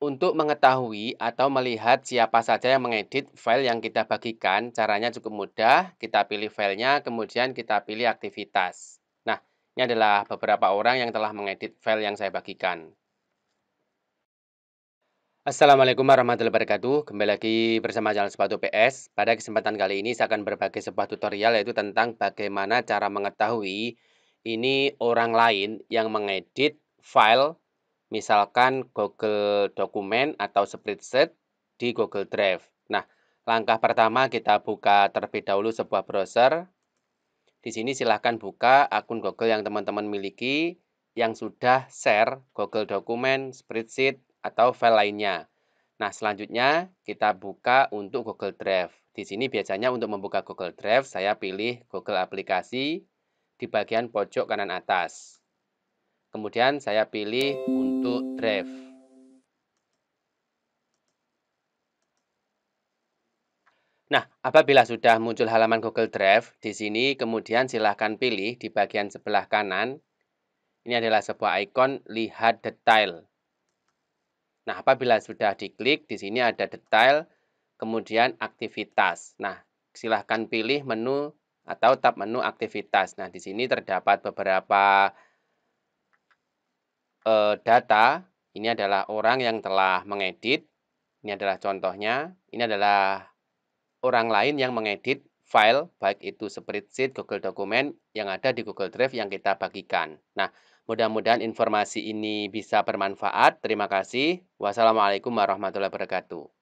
Untuk mengetahui atau melihat siapa saja yang mengedit file yang kita bagikan, caranya cukup mudah. Kita pilih filenya, kemudian kita pilih aktivitas. Nah, ini adalah beberapa orang yang telah mengedit file yang saya bagikan. Assalamualaikum warahmatullahi wabarakatuh. Kembali lagi bersama channel Sepatu PS. Pada kesempatan kali ini saya akan berbagi sebuah tutorial yaitu tentang bagaimana cara mengetahui ini orang lain yang mengedit file misalkan Google Dokumen atau spreadsheet di Google Drive. Nah, langkah pertama kita buka terlebih dahulu sebuah browser. Di sini silahkan buka akun Google yang teman-teman miliki yang sudah share Google Dokumen, spreadsheet, atau file lainnya. Nah, selanjutnya kita buka untuk Google Drive. Di sini biasanya untuk membuka Google Drive, saya pilih Google Aplikasi di bagian pojok kanan atas. Kemudian saya pilih untuk drive. Nah, apabila sudah muncul halaman Google Drive, di sini kemudian silahkan pilih di bagian sebelah kanan. Ini adalah sebuah ikon lihat detail. Nah, apabila sudah diklik, di sini ada detail, kemudian aktivitas. Nah, silahkan pilih menu atau tab menu aktivitas. Nah, di sini terdapat beberapa e, data, ini adalah orang yang telah mengedit. Ini adalah contohnya. Ini adalah orang lain yang mengedit file, baik itu spreadsheet, Google Dokumen, yang ada di Google Drive yang kita bagikan. Nah, mudah-mudahan informasi ini bisa bermanfaat. Terima kasih. Wassalamualaikum warahmatullahi wabarakatuh.